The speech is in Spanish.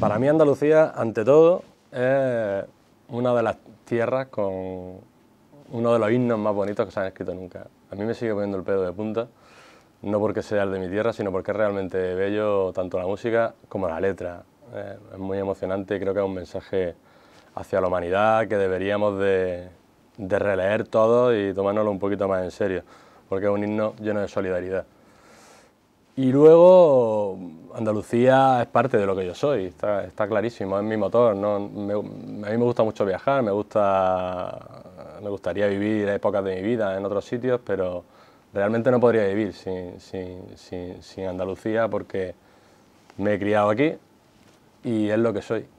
Para mí Andalucía, ante todo, es una de las tierras con uno de los himnos más bonitos que se han escrito nunca. A mí me sigue poniendo el pedo de punta, no porque sea el de mi tierra, sino porque es realmente bello tanto la música como la letra. Eh, es muy emocionante y creo que es un mensaje hacia la humanidad que deberíamos de, releer todo y tomárnoslo un poquito más en serio, porque es un himno lleno de solidaridad. Y luego, Andalucía es parte de lo que yo soy, está, está clarísimo, es mi motor. a mí me gusta mucho viajar, me, gusta, me gustaría vivir épocas de mi vida en otros sitios, pero realmente no podría vivir sin Andalucía porque me he criado aquí y es lo que soy.